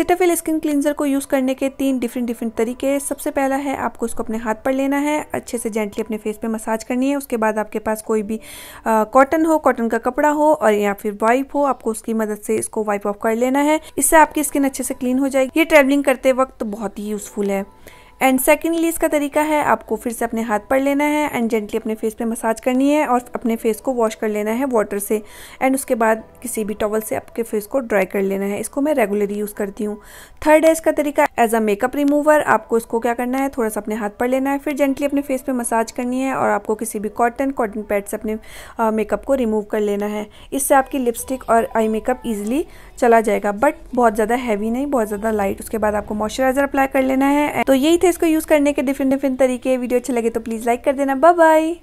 Cetaphil skin cleanser को use करने के तीन डिफरेंट डिफरेंट तरीके सबसे पहला है आपको इसको अपने हाथ पर लेना है अच्छे से जेंटली अपने फेस पे मसाज करनी है उसके बाद आपके पास कोई भी कॉटन हो कॉटन का कपड़ा हो और या फिर वाइप हो आपको उसकी मदद से इसको वाइप ऑफ कर लेना है इससे आपकी स्किन अच्छे से क्लीन हो जाएगी ये ट्रेवलिंग करते वक्त बहुत ही यूजफुल है एंड सेकेंडली इसका तरीका है आपको फिर से अपने हाथ पर लेना है एंड जेंटली अपने फेस पे मसाज करनी है और अपने फेस को वॉश कर लेना है वाटर से एंड उसके बाद किसी भी टॉवल से आपके फेस को ड्राई कर लेना है इसको मैं रेगुलर यूज़ करती हूँ थर्ड है इसका तरीका एज अ मेकअप रिमूवर आपको इसको क्या करना है थोड़ा सा अपने हाथ पर लेना है फिर जेंटली अपने फेस पर मसाज करनी है और आपको किसी भी कॉटन कॉटन पैड से अपने मेकअप को रिमूव कर लेना है इससे आपकी लिपस्टिक और आई मेकअप ईजिली चला जाएगा बट बहुत ज़्यादा हैवी नहीं बहुत ज़्यादा लाइट उसके बाद आपको मॉइस्चराइजर अप्लाई कर लेना है तो यही थे इसको यूज़ करने के डिफरेंट डिफरेंट तरीके वीडियो अच्छे लगे तो प्लीज़ लाइक कर देना बाय बाय